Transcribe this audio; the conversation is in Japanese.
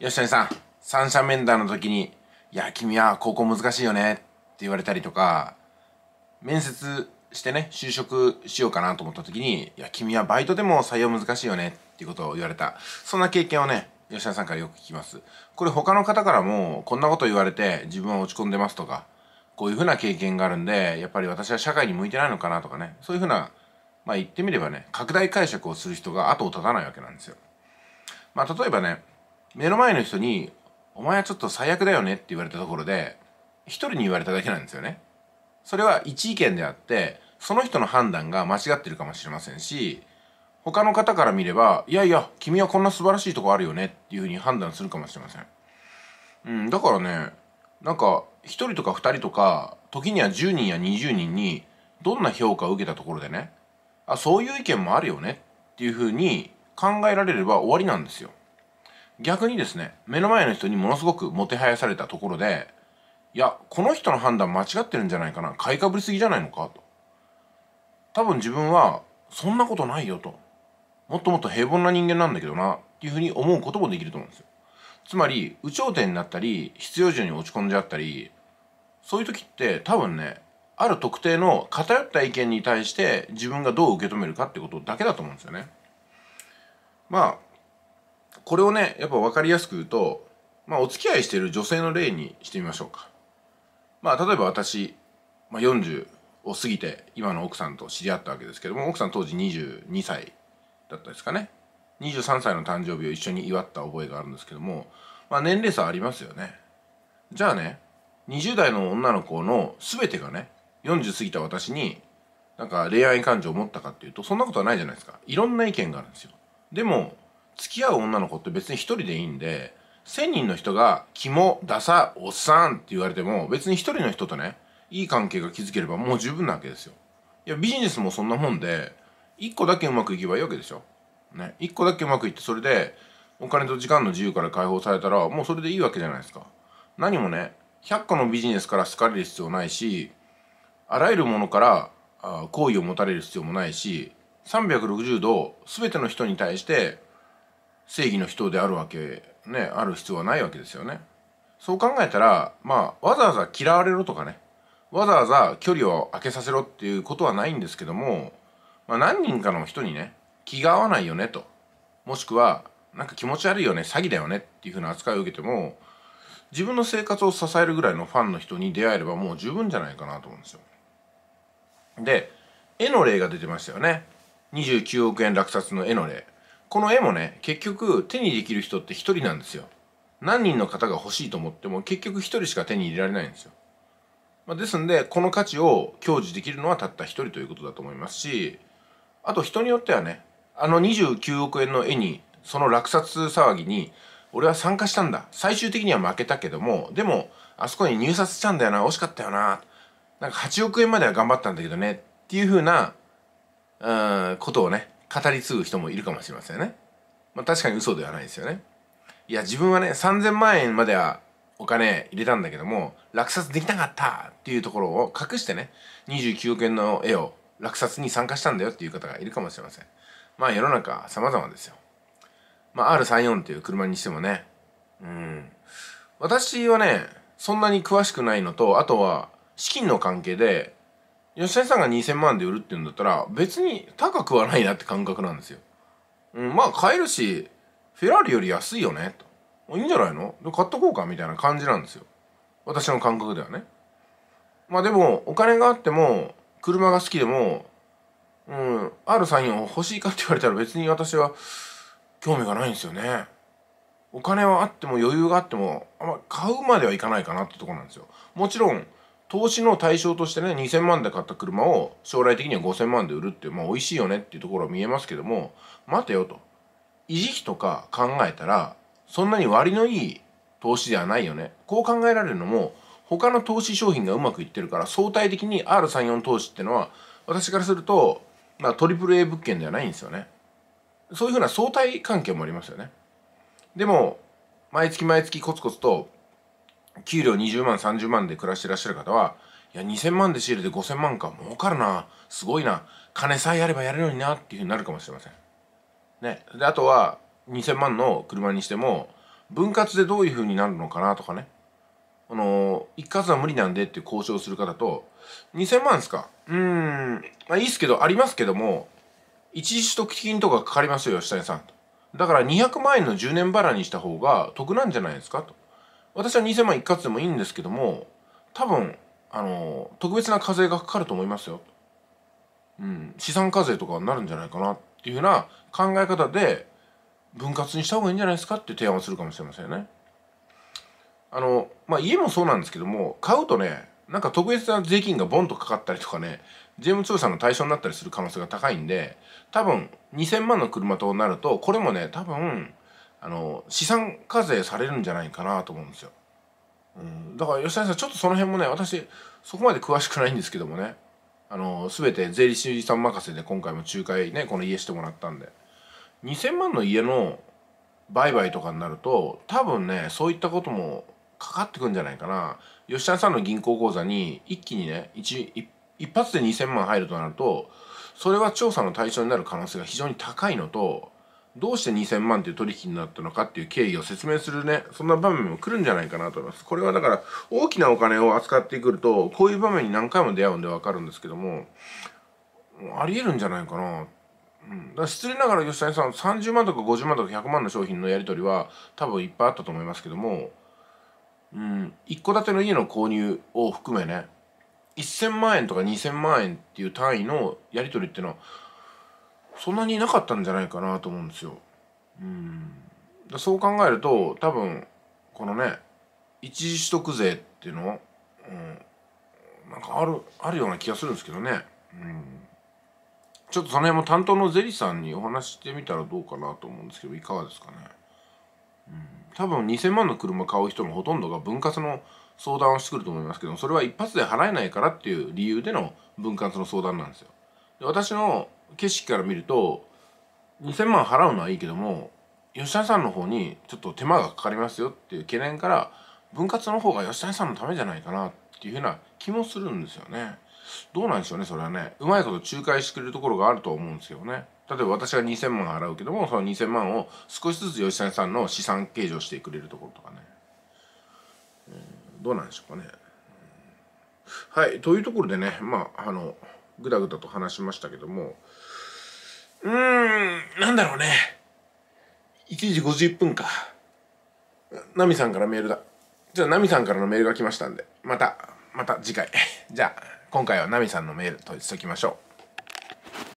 吉谷さん、三者面談の時に、いや、君は高校難しいよねって言われたりとか、面接してね、就職しようかなと思った時に、いや、君はバイトでも採用難しいよねっていうことを言われた。そんな経験をね、吉田さんからよく聞きます。これ他の方からも、こんなこと言われて自分は落ち込んでますとか、こういうふうな経験があるんで、やっぱり私は社会に向いてないのかなとかね、そういうふうな、まあ言ってみればね、拡大解釈をする人が後を絶たないわけなんですよ。まあ例えばね、目の前の人に「お前はちょっと最悪だよね」って言われたところで一人に言われただけなんですよね。それは一意見であってその人の判断が間違ってるかもしれませんし他の方から見れば「いやいや君はこんな素晴らしいとこあるよね」っていうふうに判断するかもしれません。うん、だからねなんか1人とか2人とか時には10人や20人にどんな評価を受けたところでねあそういう意見もあるよねっていうふうに考えられれば終わりなんですよ。逆にですね目の前の人にものすごくもてはやされたところでいやこの人の判断間違ってるんじゃないかな買いかぶりすぎじゃないのかと多分自分はそんなことないよともっともっと平凡な人間なんだけどなっていうふうに思うこともできると思うんですよつまり有頂天になったり必要順に落ち込んじゃったりそういう時って多分ねある特定の偏った意見に対して自分がどう受け止めるかってことだけだと思うんですよねまあこれをねやっぱ分かりやすく言うと、まあ、お付き合いしてる女性の例にしてみましょうか。まあ、例えば私、まあ、40を過ぎて今の奥さんと知り合ったわけですけども奥さん当時22歳だったですかね23歳の誕生日を一緒に祝った覚えがあるんですけども、まあ、年齢差ありますよね。じゃあね20代の女の子の全てがね40過ぎた私になんか恋愛感情を持ったかっていうとそんなことはないじゃないですかいろんな意見があるんですよでも付き合う女の子って別に一人でいいんで千人の人が「肝ダサおっさん」って言われても別に一人の人とねいい関係が築ければもう十分なわけですよ。いやビジネスもそんなもんで一個だけうまくいけばいいわけでしょ。ね、一個だけうまくいってそれでお金と時間の自由から解放されたらもうそれでいいわけじゃないですか。何もね100個のビジネスから好かれる必要ないしあらゆるものから好意を持たれる必要もないし360度すべての人に対して正義の人であるわけねある必要はないわけですよねそう考えたらまあわざわざ嫌われろとかねわざわざ距離を空けさせろっていうことはないんですけども、まあ、何人かの人にね気が合わないよねともしくはなんか気持ち悪いよね詐欺だよねっていうふうな扱いを受けても自分の生活を支えるぐらいのファンの人に出会えればもう十分じゃないかなと思うんですよ。で絵の例が出てましたよね29億円落札の絵の例この絵もね結局手にできる人って一人なんですよ何人の方が欲しいと思っても結局一人しか手に入れられないんですよ、まあ、ですんでこの価値を享受できるのはたった一人ということだと思いますしあと人によってはねあの29億円の絵にその落札騒ぎに俺は参加したんだ最終的には負けたけどもでもあそこに入札したんだよな惜しかったよななんか8億円までは頑張ったんだけどねっていうふうなうんことをね語り継ぐ人もいるかもしれませんね。まあ、確かに嘘ではないですよね。いや、自分はね、3000万円まではお金入れたんだけども、落札できなかったっていうところを隠してね、29億円の絵を落札に参加したんだよっていう方がいるかもしれません。まあ世の中様々ですよ。まあ R34 っていう車にしてもね、うん。私はね、そんなに詳しくないのと、あとは資金の関係で吉田さんが2000万で売るって言うんだったら別に高くはないなって感覚なんですよ、うん、まあ買えるしフェラーリより安いよねといいんじゃないの買っとこうかみたいな感じなんですよ私の感覚ではねまあでもお金があっても車が好きでもうんインを欲しいかって言われたら別に私は興味がないんですよねお金はあっても余裕があってもあんま買うまではいかないかなってとこなんですよもちろん投資の対象としてね2000万で買った車を将来的には5000万で売るってまあ美味しいよねっていうところは見えますけども待てよと維持費とか考えたらそんなに割のいい投資ではないよねこう考えられるのも他の投資商品がうまくいってるから相対的に R34 投資ってのは私からすると、まあ、AAA 物件ではないんですよねそういうふうな相対関係もありますよねでも毎月毎月コツコツと給料20万30万で暮らしてらっしゃる方はいや2000万で仕入れて5000万か儲かるなすごいな金さえあればやれるのになっていうふうになるかもしれません。ね、であとは2000万の車にしても分割でどういうふうになるのかなとかねあの一括は無理なんでって交渉する方と2000万ですかうーん、まあ、いいっすけどありますけども一時取得金とかかかりますよ吉谷さんとだから200万円の10年払いにした方が得なんじゃないですかと私は2000万一括でもいいんですけども多分あの特別な課税がかかると思いますよ、うん、資産課税とかになるんじゃないかなっていうふうな考え方で分割にした方がいいんじゃないですかって提案をするかもしれませんね。あのまあ、家もそうなんですけども買うとねなんか特別な税金がボンとかかったりとかね税務調査の対象になったりする可能性が高いんで多分2000万の車となるとこれもね多分あの資産課税されるんじゃないかなと思うんですよ。うん、だから吉田さんちょっとその辺もね私そこまで詳しくないんですけどもねあの全て税理士さん任せで今回も仲介ねこの家してもらったんで2,000万の家の売買とかになると多分ねそういったこともかかってくんじゃないかな吉田さんの銀行口座に一気にね一一発で2,000万入るとなるとそれは調査の対象になる可能性が非常に高いのとどうして2000万という取引になったのかっていう経緯を説明するね、そんな場面も来るんじゃないかなと思います。これはだから、大きなお金を扱ってくると、こういう場面に何回も出会うんでわかるんですけども、ありえるんじゃないかな。うん、だ失礼ながら吉谷さん30万とか50万とか100万の商品のやり取りは多分いっぱいあったと思いますけども、うん、一戸建ての家の購入を含めね1000万円とか2000万円っていう単位のやり取りっていうのはそんなになかったんじゃないかなと思うんですよ。うんそう考えると多分このね一時取得税っていうの、うん、なんかあるあるような気がするんですけどね、うん、ちょっとその辺も担当のゼリさんにお話してみたらどうかなと思うんですけどいかがですかね、うん、多分2000万の車買う人のほとんどが分割の相談をしてくると思いますけどそれは一発で払えないからっていう理由での分割の相談なんですよ。で私の景色から見ると2,000万払うのはいいけども吉田さんの方にちょっと手間がかかりますよっていう懸念から分割の方が吉田さんのためじゃないかなっていうふうな気もするんですよね。どうなんでしょうねそれはねうまいこと仲介してくれるところがあると思うんですよね。例えば私が2,000万払うけどもその2,000万を少しずつ吉田さんの資産計上してくれるところとかね。どうなんでしょうかね。はいというところでねまああのぐだぐだと話しましたけども、うーん、なんだろうね。1時50分か。ナミさんからメールだ。じゃあナミさんからのメールが来ましたんで、また、また次回。じゃあ、今回はナミさんのメールとしおきましょう。